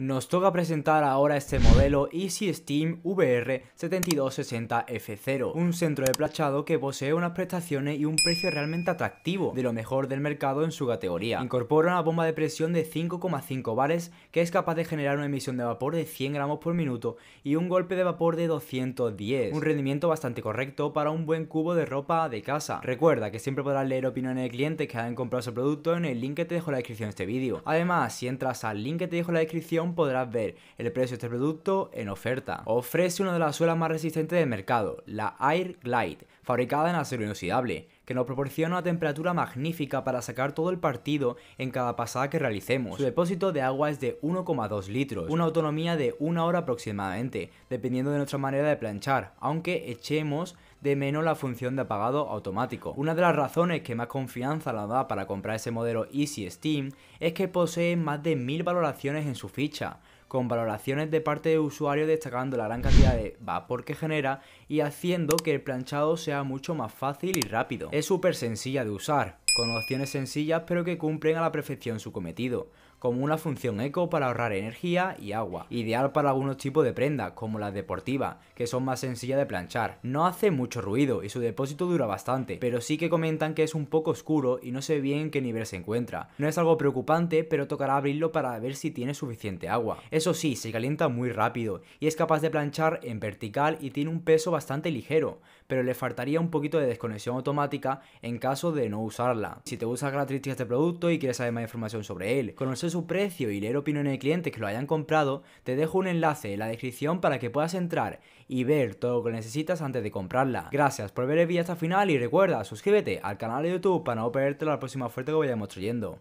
Nos toca presentar ahora este modelo Easy Steam VR 7260F0, un centro de plachado que posee unas prestaciones y un precio realmente atractivo, de lo mejor del mercado en su categoría. Incorpora una bomba de presión de 5,5 bares que es capaz de generar una emisión de vapor de 100 gramos por minuto y un golpe de vapor de 210, un rendimiento bastante correcto para un buen cubo de ropa de casa. Recuerda que siempre podrás leer opiniones de clientes que hayan comprado su producto en el link que te dejo en la descripción de este vídeo. Además, si entras al link que te dejo en la descripción, podrás ver el precio de este producto en oferta. Ofrece una de las suelas más resistentes del mercado, la Air Glide, fabricada en acero inoxidable, que nos proporciona una temperatura magnífica para sacar todo el partido en cada pasada que realicemos. Su depósito de agua es de 1,2 litros, una autonomía de una hora aproximadamente, dependiendo de nuestra manera de planchar, aunque echemos de menos la función de apagado automático. Una de las razones que más confianza la da para comprar ese modelo Easy Steam es que posee más de 1000 valoraciones en su ficha, con valoraciones de parte de usuarios destacando la gran cantidad de vapor que genera y haciendo que el planchado sea mucho más fácil y rápido. Es súper sencilla de usar, con opciones sencillas pero que cumplen a la perfección su cometido, como una función eco para ahorrar energía y agua, ideal para algunos tipos de prendas, como las deportivas, que son más sencillas de planchar. No hace mucho ruido y su depósito dura bastante, pero sí que comentan que es un poco oscuro y no sé bien en qué nivel se encuentra. No es algo preocupante, pero tocará abrirlo para ver si tiene suficiente agua. Eso sí, se calienta muy rápido y es capaz de planchar en vertical y tiene un peso bastante ligero, pero le faltaría un poquito de desconexión automática en caso de no usarla si te gustan las características de este producto y quieres saber más información sobre él, conocer su precio y leer opiniones de clientes que lo hayan comprado, te dejo un enlace en la descripción para que puedas entrar y ver todo lo que necesitas antes de comprarla. Gracias por ver el vídeo hasta final y recuerda, suscríbete al canal de YouTube para no perderte la próxima oferta que vayamos trayendo.